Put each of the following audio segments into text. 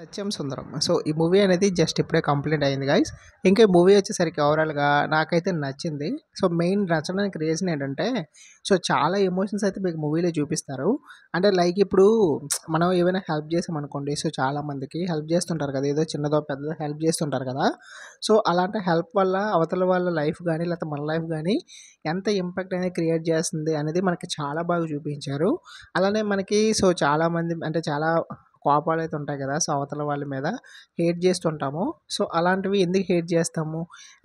సత్యం Sundaram so ఈ movie అనేది just ఇప్పుడే కంప్లీట్ అయింది గైస్ ఇంకా ఈ మూవీ వచ్చేసరికి ఓవరాల్గా నాకైతే నచ్చింది సో మెయిన్ నచ్చడానికి రీజన్ ఏంటంటే సో చాలా ఎమోషన్స్ అయితే మీకు మూవీలో చూపిస్తారు అంటే లైక్ ఇప్పుడు మనం ఏమైనా హెల్ప్ చేసామనుకోండి సో చాలామందికి హెల్ప్ చేస్తుంటారు కదా ఏదో చిన్నదో పెద్దదో హెల్ప్ చేస్తుంటారు కదా సో అలాంటి హెల్ప్ వల్ల అవతల వాళ్ళ లైఫ్ కానీ లేకపోతే మన లైఫ్ కానీ ఎంత ఇంపాక్ట్ అనేది క్రియేట్ చేస్తుంది అనేది మనకి చాలా బాగా చూపించారు అలానే మనకి సో చాలామంది అంటే చాలా కోపాలు అయితే ఉంటాయి కదా సో అవతల వాళ్ళ మీద హేట్ చేస్తుంటాము సో అలాంటివి ఎందుకు హేట్ చేస్తాము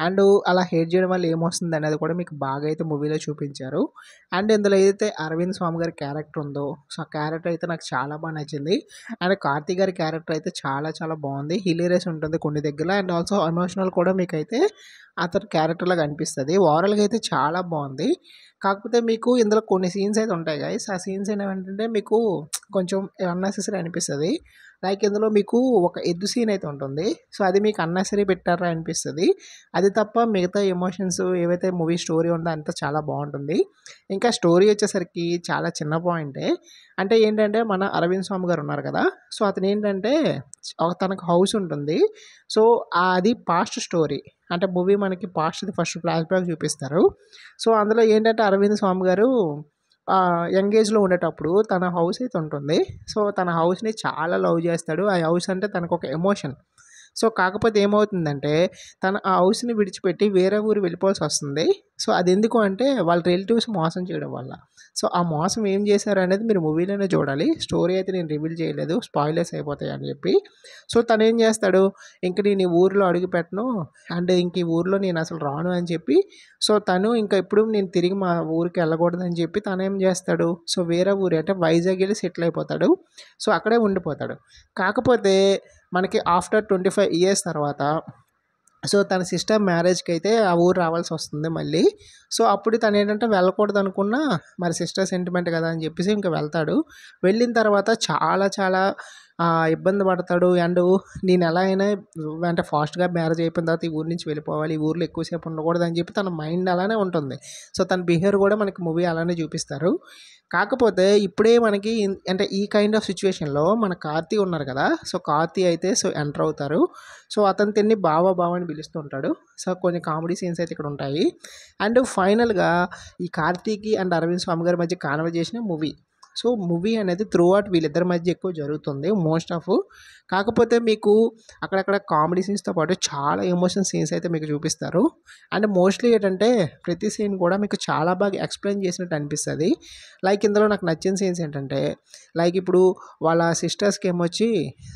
అండ్ అలా హేట్ చేయడం వల్ల ఏమొస్తుంది అనేది కూడా మీకు బాగా అయితే మూవీలో చూపించారు అండ్ ఇందులో ఏదైతే అరవింద్ స్వామి గారి క్యారెక్టర్ ఉందో సో ఆ క్యారెక్టర్ అయితే నాకు చాలా బాగా నచ్చింది అండ్ కార్తీ గారి క్యారెక్టర్ అయితే చాలా చాలా బాగుంది హిలీరియస్ ఉంటుంది కొన్ని దగ్గర అండ్ ఆల్సో ఎమోషనల్ కూడా మీకైతే అతని క్యారెక్టర్లాగా అనిపిస్తుంది ఓవరాల్గా అయితే చాలా బాగుంది కాకపోతే మీకు ఇందులో కొన్ని సీన్స్ అయితే ఉంటాయి గాయస్ ఆ సీన్స్ ఏంటంటే మీకు కొంచెం అన్నెసెసరీ అనిపిస్తుంది లైక్ ఇందులో మీకు ఒక ఎద్దు సీన్ అయితే ఉంటుంది సో అది మీకు అన్నెసరీ పెట్టారా అనిపిస్తుంది అది తప్ప మిగతా ఎమోషన్స్ ఏవైతే మూవీ స్టోరీ ఉందో అంతా చాలా బాగుంటుంది ఇంకా స్టోరీ వచ్చేసరికి చాలా చిన్న పాయింటే అంటే ఏంటంటే మన అరవింద్ స్వామి గారు ఉన్నారు కదా సో అతను ఏంటంటే ఒక తనకు హౌస్ ఉంటుంది సో అది పాస్ట్ స్టోరీ అంటే మూవీ మనకి పాస్ట్ది ఫస్ట్ ఫ్లాష్ బ్యాక్ చూపిస్తారు సో అందులో ఏంటంటే అరవింద్ స్వామి గారు యంగ్ ఏజ్లో ఉండేటప్పుడు తన హౌస్ అయితే ఉంటుంది సో తన హౌస్ని చాలా లవ్ చేస్తాడు ఆ హౌస్ అంటే తనకు ఒక ఎమోషన్ సో కాకపోతే ఏమవుతుందంటే తన ఆ హౌస్ని విడిచిపెట్టి వేరే ఊరు వెళ్ళిపోవాల్సి వస్తుంది సో అది ఎందుకు అంటే వాళ్ళ రిలేటివ్స్ మోసం చేయడం వల్ల సో ఆ మోసం ఏం చేశారు అనేది మీరు మూవీలోనే చూడాలి స్టోరీ అయితే నేను రివీల్ చేయలేదు స్పాయిలర్స్ అయిపోతాయి అని చెప్పి సో తను ఏం చేస్తాడు ఇంక నేను ఈ ఊరిలో పెట్టను అండ్ ఇంక ఈ ఊరిలో నేను అసలు రాను అని చెప్పి సో తను ఇంకా ఇప్పుడు నేను తిరిగి మా ఊరికి వెళ్ళకూడదని చెప్పి తను ఏం చేస్తాడు సో వేరే ఊరు అంటే వైజాగ్ వెళ్ళి సెటిల్ అయిపోతాడు సో అక్కడే ఉండిపోతాడు కాకపోతే మనకి ఆఫ్టర్ ట్వంటీ ఫైవ్ ఇయర్స్ తర్వాత సో తన సిస్టర్ మ్యారేజ్కి అయితే ఆ ఊరు రావాల్సి వస్తుంది మళ్ళీ సో అప్పుడు తను ఏంటంటే వెళ్ళకూడదు అనుకున్నా మరి సిస్టర్ సెంటిమెంట్ కదా అని చెప్పేసి ఇంకా వెళ్తాడు వెళ్ళిన తర్వాత చాలా చాలా ఇబ్బంది పడతాడు అండ్ నేను ఎలా అయినా అంటే ఫాస్ట్గా మ్యారేజ్ అయిపోయిన తర్వాత ఈ ఊరి నుంచి వెళ్ళిపోవాలి ఈ ఊర్లో ఎక్కువసేపు ఉండకూడదు అని చెప్పి తన మైండ్ అలానే ఉంటుంది సో తన బిహేవియర్ కూడా మనకి మూవీ అలానే చూపిస్తారు కాకపోతే ఇప్పుడే మనకి అంటే ఈ కైండ్ ఆఫ్ సిచ్యువేషన్లో మన కార్తీ ఉన్నారు కదా సో కార్తీ అయితే సో ఎంటర్ అవుతారు సో అతను తిన్ని బావా బావ అని పిలుస్తూ ఉంటాడు సో కొన్ని కామెడీ సీన్స్ అయితే ఇక్కడ ఉంటాయి అండ్ ఫైనల్గా ఈ కార్తీకి అండ్ అరవింద్ స్వామి గారి మధ్య కాన్వర్జేషన్ మూవీ సో మూవీ అనేది త్రూ అవుట్ వీళ్ళిద్దరి మధ్య ఎక్కువ జరుగుతుంది మోస్ట్ ఆఫ్ కాకపోతే మీకు అక్కడక్కడ కామెడీ సీన్స్తో పాటు చాలా ఎమోషన్ సీన్స్ అయితే మీకు చూపిస్తారు అండ్ మోస్ట్లీ ఏంటంటే ప్రతి సీన్ కూడా మీకు చాలా బాగా ఎక్స్ప్లెయిన్ చేసినట్టు అనిపిస్తుంది లైక్ ఇందులో నాకు నచ్చిన సీన్స్ ఏంటంటే లైక్ ఇప్పుడు వాళ్ళ సిస్టర్స్కి ఏమొచ్చి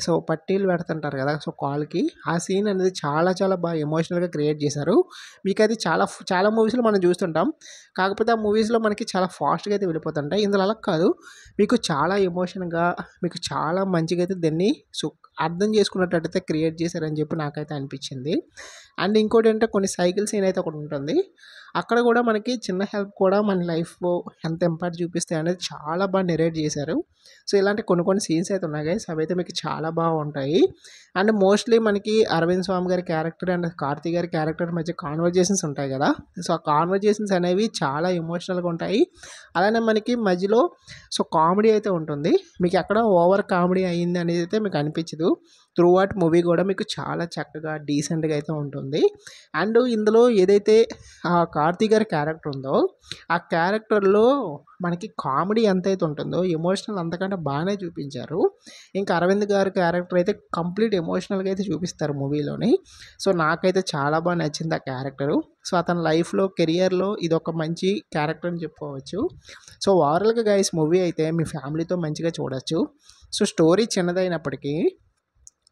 సో పట్టీలు పెడుతుంటారు కదా సో కాల్కి ఆ సీన్ అనేది చాలా చాలా బాగా ఎమోషనల్గా క్రియేట్ చేశారు మీకు అది చాలా చాలా మూవీస్లో మనం చూస్తుంటాం కాకపోతే ఆ మూవీస్లో మనకి చాలా ఫాస్ట్గా అయితే వెళ్ళిపోతుంటాయి ఇందులో అలా కాదు మీకు చాలా ఎమోషన్గా మీకు చాలా మంచిగా అయితే దీన్ని సు అర్థం చేసుకున్నట్టయితే క్రియేట్ చేశారని చెప్పి నాకైతే అనిపించింది అండ్ ఇంకోటి ఏంటంటే కొన్ని సైకిల్స్ సీన్ ఒకటి ఉంటుంది అక్కడ కూడా మనకి చిన్న హెల్ప్ కూడా మన లైఫ్లో ఎంత ఇంపాక్ట్ చూపిస్తాయి అనేది చాలా బాగా నెరేట్ చేశారు సో ఇలాంటి కొన్ని కొన్ని సీన్స్ అయితే ఉన్నాయి గైస్ అవైతే మీకు చాలా బాగుంటాయి అండ్ మోస్ట్లీ మనకి అరవింద్ స్వామి గారి క్యారెక్టర్ అండ్ కార్తీ గారి క్యారెక్టర్ మధ్య కాన్వర్జేషన్స్ ఉంటాయి కదా సో ఆ కాన్వర్జేషన్స్ అనేవి చాలా ఎమోషనల్గా ఉంటాయి అలానే మనకి మధ్యలో సో కామెడీ అయితే ఉంటుంది మీకు ఎక్కడ ఓవర్ కామెడీ అయ్యింది అనేది అయితే మీకు అనిపించదు త్రూ అవుట్ మూవీ కూడా మీకు చాలా చక్కగా డీసెంట్గా అయితే ఉంటుంది అండ్ ఇందులో ఏదైతే కార్తి గారి క్యారెక్టర్ ఉందో ఆ క్యారెక్టర్లో మనకి కామెడీ ఎంతైతే ఉంటుందో ఎమోషనల్ అంతకంటే బాగానే చూపించారు ఇంకా అరవింద్ గారి క్యారెక్టర్ అయితే కంప్లీట్ ఎమోషనల్గా అయితే చూపిస్తారు మూవీలోని సో నాకైతే చాలా బాగా నచ్చింది ఆ క్యారెక్టరు సో అతని లైఫ్లో కెరియర్లో ఇది ఒక మంచి క్యారెక్టర్ అని చెప్పుకోవచ్చు సో ఓవరాల్గా గాయస్ మూవీ అయితే మీ ఫ్యామిలీతో మంచిగా చూడొచ్చు సో స్టోరీ చిన్నదైనప్పటికీ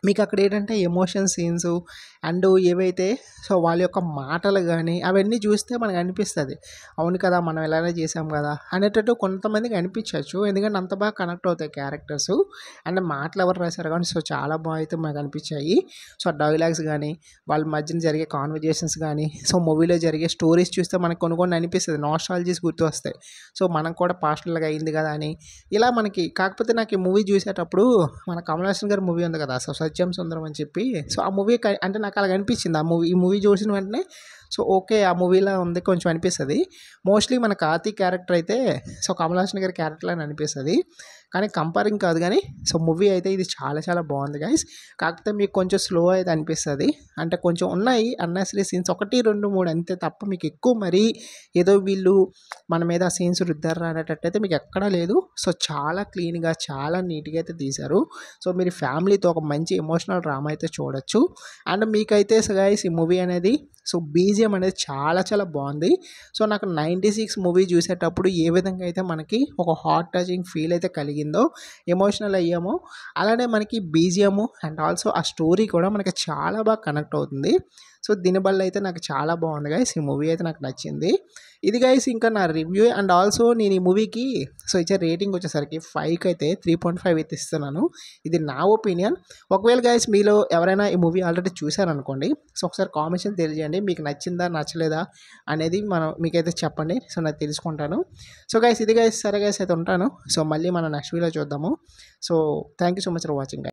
మీకు అక్కడ ఏంటంటే ఎమోషన్ సీన్స్ అండ్ ఏవైతే సో వాళ్ళ యొక్క మాటలు కానీ అవన్నీ చూస్తే మనకు అనిపిస్తుంది అవును కదా మనం ఇలానే చేసాం కదా అనేటట్టు కొంతమందికి అనిపించవచ్చు ఎందుకంటే అంత బాగా కనెక్ట్ అవుతాయి క్యారెక్టర్స్ అండ్ మాటలు ఎవరు రాశారు కానీ సో చాలా బాగా అయితే మనకు అనిపించాయి సో డైలాగ్స్ కానీ వాళ్ళ మధ్యన జరిగే కాన్వర్జేషన్స్ కానీ సో మూవీలో జరిగే స్టోరీస్ చూస్తే మనకు కొన్ని కొన్ని అనిపిస్తుంది నాస్ట్రాలజీస్ గుర్తు వస్తాయి సో మనం కూడా పాస్టల్గా అయింది కదా అని ఇలా మనకి కాకపోతే నాకు ఈ మూవీ చూసేటప్పుడు మన కమల్ హాసన్ గారి మూవీ ఉంది కదా సో సత్యం సుందరం అని చెప్పి సో ఆ మూవీ అంటే నాకు నాకు అలాగ అనిపించింది ఆ మూవీ ఈ మూవీ చూసిన వెంటనే సో ఓకే ఆ మూవీలా ఉంది కొంచెం అనిపిస్తుంది మోస్ట్లీ మన కార్తీక్ క్యారెక్టర్ అయితే సో కమల్ హాసన్ గారి క్యారెక్టర్ అని అనిపిస్తుంది కానీ కంపేరింగ్ కాదు కానీ సో మూవీ అయితే ఇది చాలా చాలా బాగుంది గైస్ కాకపోతే మీకు కొంచెం స్లో అయితే అనిపిస్తుంది అంటే కొంచెం ఉన్నాయి అన్నెసరీ సీన్స్ ఒకటి రెండు మూడు అంతే తప్ప మీకు ఎక్కువ మరీ ఏదో వీళ్ళు మన మీద సీన్స్ రుద్దారా అనేటట్టయితే మీకు ఎక్కడా లేదు సో చాలా క్లీన్గా చాలా నీట్గా అయితే తీశారు సో మీరు ఫ్యామిలీతో ఒక మంచి ఎమోషనల్ డ్రామా అయితే చూడొచ్చు అండ్ మీకైతే గైస్ ఈ మూవీ అనేది సో బీజిఎం అనేది చాలా చాలా బాగుంది సో నాకు నైంటీ సిక్స్ మూవీ చూసేటప్పుడు ఏ విధంగా అయితే మనకి ఒక హార్ట్ టచింగ్ ఫీల్ అయితే కలిగిందో ఎమోషనల్ అయ్యామో అలానే మనకి బీజిఎము అండ్ ఆల్సో ఆ స్టోరీ కూడా మనకి చాలా బాగా కనెక్ట్ అవుతుంది సో వల్ల అయితే నాకు చాలా బాగుంది గాయస్ ఈ మూవీ అయితే నాకు నచ్చింది ఇది గైస్ ఇంకా నా రివ్యూ అండ్ ఆల్సో నేను ఈ మూవీకి సో ఇచ్చే రేటింగ్ వచ్చేసరికి ఫైవ్కి అయితే త్రీ పాయింట్ ఫైవ్ అయితే ఇస్తున్నాను ఇది నా ఒపీనియన్ ఒకవేళ గైస్ మీలో ఎవరైనా ఈ మూవీ ఆల్రెడీ చూశారనుకోండి సో ఒకసారి కామెంట్స్ తెలియజేయండి మీకు నచ్చిందా నచ్చలేదా అనేది మనం మీకైతే చెప్పండి సో నాకు తెలుసుకుంటాను సో గైస్ ఇది గైస్ సరే గాయస్ అయితే ఉంటాను సో మళ్ళీ మనం నెక్స్ట్ వీడియో చూద్దాము so thank you so much for watching